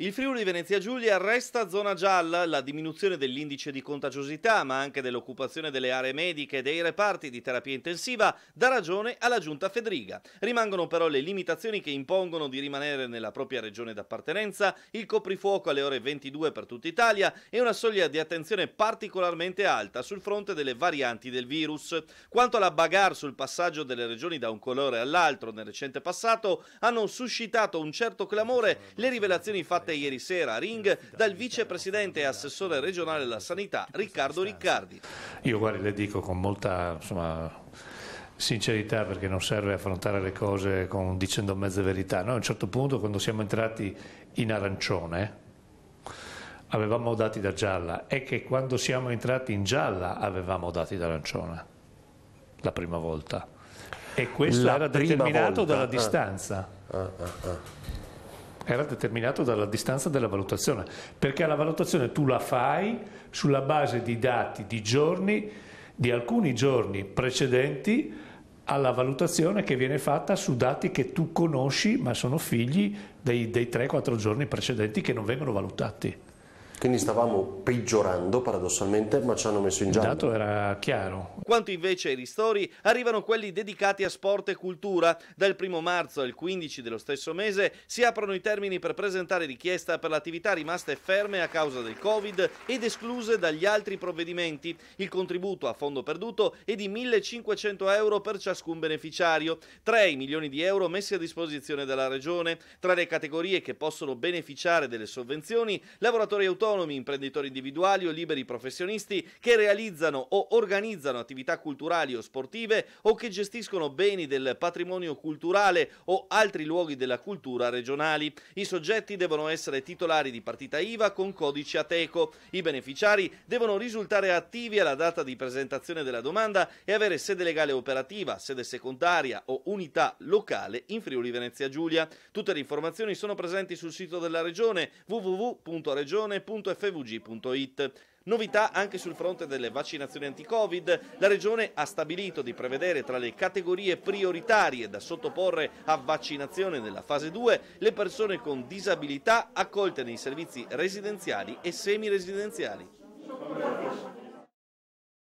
Il Friuli Venezia Giulia resta zona gialla, la diminuzione dell'indice di contagiosità ma anche dell'occupazione delle aree mediche e dei reparti di terapia intensiva dà ragione alla giunta Fedriga. Rimangono però le limitazioni che impongono di rimanere nella propria regione d'appartenenza, il coprifuoco alle ore 22 per tutta Italia e una soglia di attenzione particolarmente alta sul fronte delle varianti del virus. Quanto alla bagarre sul passaggio delle regioni da un colore all'altro nel recente passato, hanno suscitato un certo clamore le rivelazioni fatte fatte ieri sera a Ring dal vicepresidente e assessore regionale della sanità Riccardo Riccardi. Io guardi, le dico con molta insomma, sincerità perché non serve affrontare le cose con, dicendo mezze verità. Noi a un certo punto quando siamo entrati in arancione avevamo dati da gialla e che quando siamo entrati in gialla avevamo dati da arancione la prima volta e questo la era determinato volta. dalla ah. distanza. Ah, ah, ah era determinato dalla distanza della valutazione, perché la valutazione tu la fai sulla base di dati di giorni, di alcuni giorni precedenti alla valutazione che viene fatta su dati che tu conosci ma sono figli dei, dei 3-4 giorni precedenti che non vengono valutati. Quindi stavamo peggiorando paradossalmente, ma ci hanno messo in giallo. Il dato era chiaro. Quanto invece ai ristori, arrivano quelli dedicati a sport e cultura. Dal 1 marzo al 15 dello stesso mese si aprono i termini per presentare richiesta per le attività rimaste ferme a causa del Covid ed escluse dagli altri provvedimenti. Il contributo a fondo perduto è di 1.500 euro per ciascun beneficiario, 3 milioni di euro messi a disposizione dalla Regione. Tra le categorie che possono beneficiare delle sovvenzioni, lavoratori autonomi autonomi, imprenditori individuali o liberi professionisti che realizzano o organizzano attività culturali o sportive o che gestiscono beni del patrimonio culturale o altri luoghi della cultura regionali. I soggetti devono essere titolari di partita IVA con codice ATECO. I beneficiari devono risultare attivi alla data di presentazione della domanda e avere sede legale operativa, sede secondaria o unità locale in Friuli Venezia Giulia. Tutte le informazioni sono presenti sul sito della Regione www.regione.com www.fvg.it. Novità anche sul fronte delle vaccinazioni anti-Covid, la Regione ha stabilito di prevedere tra le categorie prioritarie da sottoporre a vaccinazione nella fase 2 le persone con disabilità accolte nei servizi residenziali e semiresidenziali.